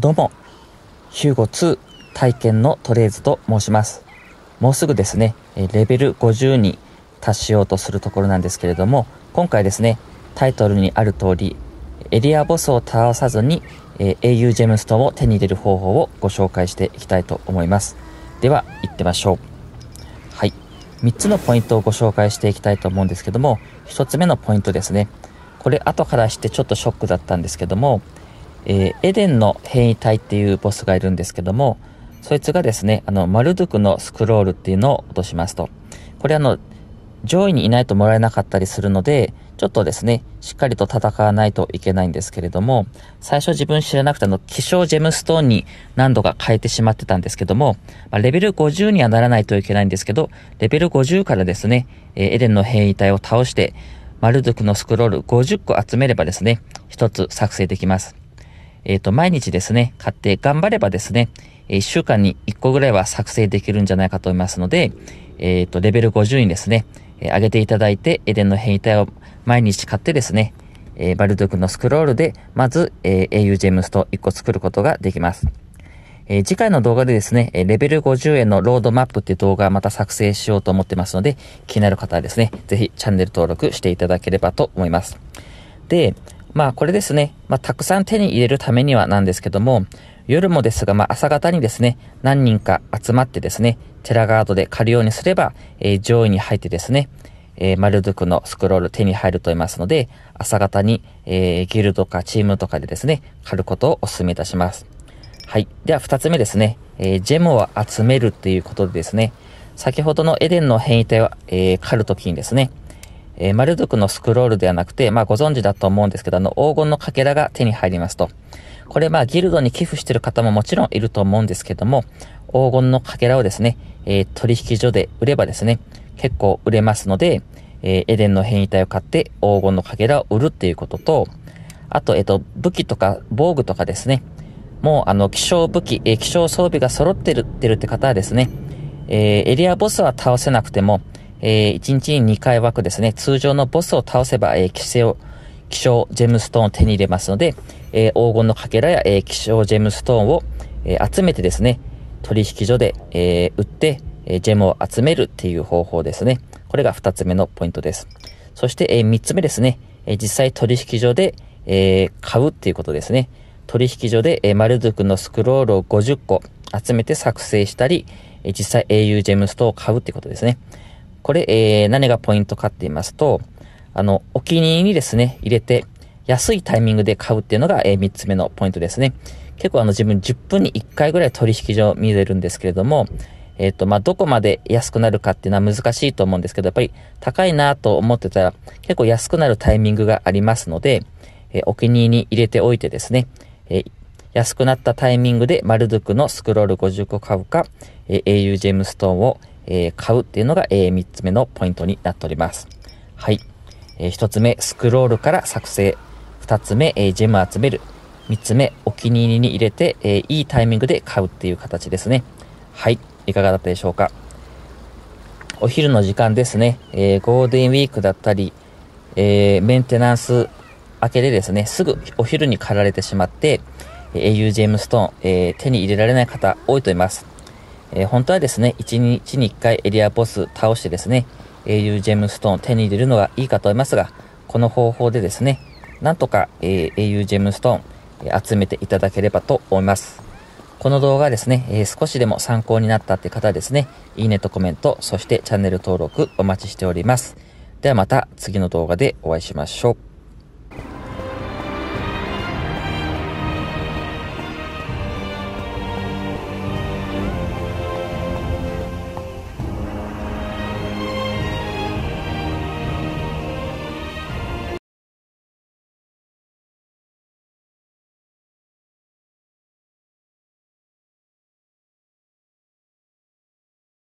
どうも、ヒューゴ2体験のトレーズと申します。もうすぐですね、レベル50に達しようとするところなんですけれども、今回ですね、タイトルにある通り、エリアボスを倒さずに、えー、英雄ジェムストーンを手に入れる方法をご紹介していきたいと思います。では、行ってみましょう。はい。3つのポイントをご紹介していきたいと思うんですけども、1つ目のポイントですね。これ後からしてちょっとショックだったんですけども、えー、エデンの変異体っていうボスがいるんですけども、そいつがですね、あの、マルドゥクのスクロールっていうのを落としますと。これあの、上位にいないともらえなかったりするので、ちょっとですね、しっかりと戦わないといけないんですけれども、最初自分知らなくてあの、希少ジェムストーンに何度か変えてしまってたんですけども、まあ、レベル50にはならないといけないんですけど、レベル50からですね、えー、エデンの変異体を倒して、マルドゥクのスクロール50個集めればですね、一つ作成できます。えっ、ー、と、毎日ですね、買って頑張ればですね、1週間に1個ぐらいは作成できるんじゃないかと思いますので、えっ、ー、と、レベル50にですね、え上げていただいて、エデンの変異体を毎日買ってですね、えバルドゥクのスクロールで、まず、え英雄ジェームスと1個作ることができます。え次回の動画でですね、レベル50へのロードマップっていう動画また作成しようと思ってますので、気になる方はですね、ぜひチャンネル登録していただければと思います。で、まあこれですね、まあたくさん手に入れるためにはなんですけども、夜もですが、まあ朝方にですね、何人か集まってですね、テラガードで借るようにすれば、えー、上位に入ってですね、えー、マルドゥクのスクロール手に入ると思いますので、朝方に、えー、ギルドかチームとかでですね、借ることをお勧めいたします。はい。では二つ目ですね、えー、ジェムを集めるということでですね、先ほどのエデンの変異体を、えー、狩るときにですね、えー、丸族のスクロールではなくて、まあご存知だと思うんですけど、あの、黄金のかけらが手に入りますと。これまあギルドに寄付してる方ももちろんいると思うんですけども、黄金のかけらをですね、えー、取引所で売ればですね、結構売れますので、えー、エデンの変異体を買って黄金のかけらを売るっていうことと、あと、えっ、ー、と、武器とか防具とかですね、もうあの、希少武器、えー、装備が揃ってるってるって方はですね、えー、エリアボスは倒せなくても、えー、1日に2回枠ですね、通常のボスを倒せば、えー、を、希少ジェムストーンを手に入れますので、えー、黄金のかけらや、えー、希少ジェムストーンを、えー、集めてですね、取引所で、えー、売って、えー、ジェムを集めるっていう方法ですね。これが2つ目のポイントです。そして、えー、3つ目ですね、えー、実際取引所で、えー、買うっていうことですね。取引所で、えー、マルドゥクのスクロールを50個集めて作成したり、えー、実際英雄ジェムストーンを買うっていうことですね。これ、えー、何がポイントかって言いますと、あの、お気に入りにですね、入れて、安いタイミングで買うっていうのが、えー、3つ目のポイントですね。結構あの、自分10分に1回ぐらい取引所見れるんですけれども、えっ、ー、と、まあ、どこまで安くなるかっていうのは難しいと思うんですけど、やっぱり高いなと思ってたら、結構安くなるタイミングがありますので、えー、お気に入りに入れておいてですね、え安くなったタイミングでマルドゥクのスクロール50個買うか、え au ジェムストーンをえー、買うっていうのが、えー、3つ目のポイントになっております。はい。えー、1つ目、スクロールから作成。2つ目、えジェム集める。3つ目、お気に入りに入れて、えいいタイミングで買うっていう形ですね。はい。いかがだったでしょうか。お昼の時間ですね。えゴールデンウィークだったり、えメンテナンス明けでですね、すぐお昼に駆られてしまって、au ジェームストーン、え手に入れられない方多いと思います。えー、本当はですね、1日に1回エリアボス倒してですね、英雄ジェムストーン手に入れるのがいいかと思いますが、この方法でですね、なんとか、えー、英雄ジェムストーン、え集めていただければと思います。この動画ですね、え少しでも参考になったって方ですね、いいねとコメント、そしてチャンネル登録お待ちしております。ではまた次の動画でお会いしましょう。